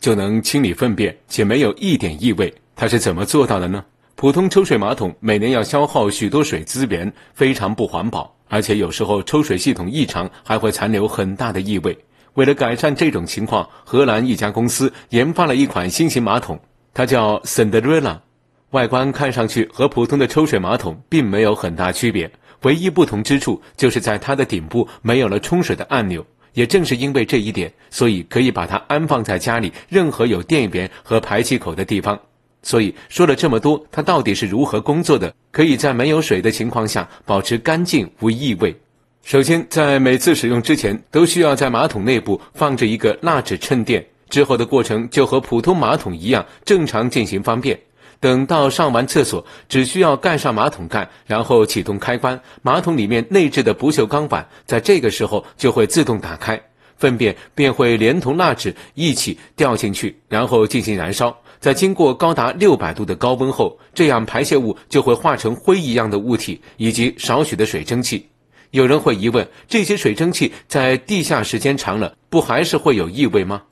就能清理粪便，且没有一点异味。它是怎么做到的呢？普通抽水马桶每年要消耗许多水资源，非常不环保，而且有时候抽水系统异常还会残留很大的异味。为了改善这种情况，荷兰一家公司研发了一款新型马桶，它叫 Cinderella。外观看上去和普通的抽水马桶并没有很大区别，唯一不同之处就是在它的顶部没有了冲水的按钮。也正是因为这一点，所以可以把它安放在家里任何有电源和排气口的地方。所以说了这么多，它到底是如何工作的？可以在没有水的情况下保持干净无异味。首先，在每次使用之前，都需要在马桶内部放置一个蜡纸衬垫，之后的过程就和普通马桶一样正常进行方便。等到上完厕所，只需要盖上马桶盖，然后启动开关，马桶里面内置的不锈钢板在这个时候就会自动打开，粪便便会连同蜡纸一起掉进去，然后进行燃烧，在经过高达六百度的高温后，这样排泄物就会化成灰一样的物体以及少许的水蒸气。有人会疑问：这些水蒸气在地下时间长了，不还是会有异味吗？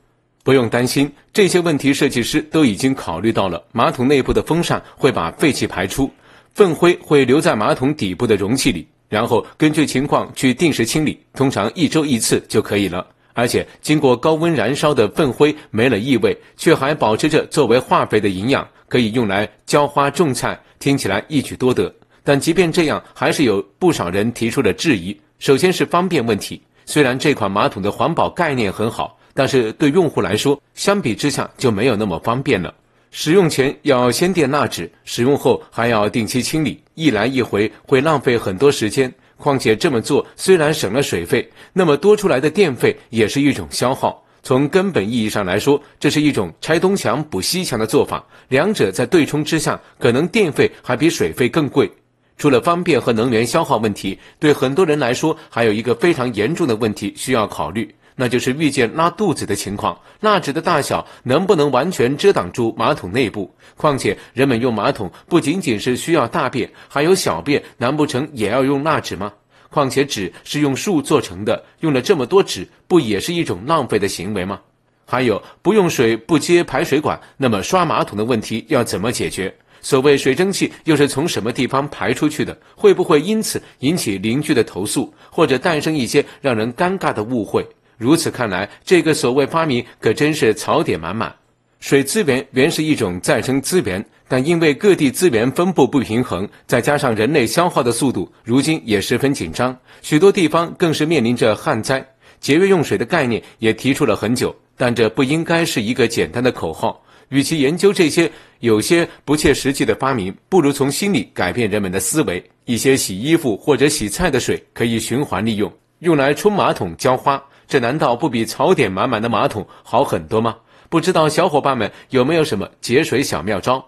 不用担心这些问题，设计师都已经考虑到了。马桶内部的风扇会把废气排出，粪灰会留在马桶底部的容器里，然后根据情况去定时清理，通常一周一次就可以了。而且经过高温燃烧的粪灰没了异味，却还保持着作为化肥的营养，可以用来浇花种菜，听起来一举多得。但即便这样，还是有不少人提出了质疑。首先是方便问题，虽然这款马桶的环保概念很好。但是对用户来说，相比之下就没有那么方便了。使用前要先垫蜡纸，使用后还要定期清理，一来一回会浪费很多时间。况且这么做虽然省了水费，那么多出来的电费也是一种消耗。从根本意义上来说，这是一种拆东墙补西墙的做法。两者在对冲之下，可能电费还比水费更贵。除了方便和能源消耗问题，对很多人来说，还有一个非常严重的问题需要考虑。那就是遇见拉肚子的情况，蜡纸的大小能不能完全遮挡住马桶内部？况且人们用马桶不仅仅是需要大便，还有小便，难不成也要用蜡纸吗？况且纸是用树做成的，用了这么多纸，不也是一种浪费的行为吗？还有不用水不接排水管，那么刷马桶的问题要怎么解决？所谓水蒸气又是从什么地方排出去的？会不会因此引起邻居的投诉，或者诞生一些让人尴尬的误会？如此看来，这个所谓发明可真是槽点满满。水资源原是一种再生资源，但因为各地资源分布不平衡，再加上人类消耗的速度如今也十分紧张，许多地方更是面临着旱灾。节约用水的概念也提出了很久，但这不应该是一个简单的口号。与其研究这些有些不切实际的发明，不如从心里改变人们的思维。一些洗衣服或者洗菜的水可以循环利用，用来冲马桶、浇花。这难道不比槽点满满的马桶好很多吗？不知道小伙伴们有没有什么节水小妙招？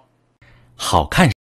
好看。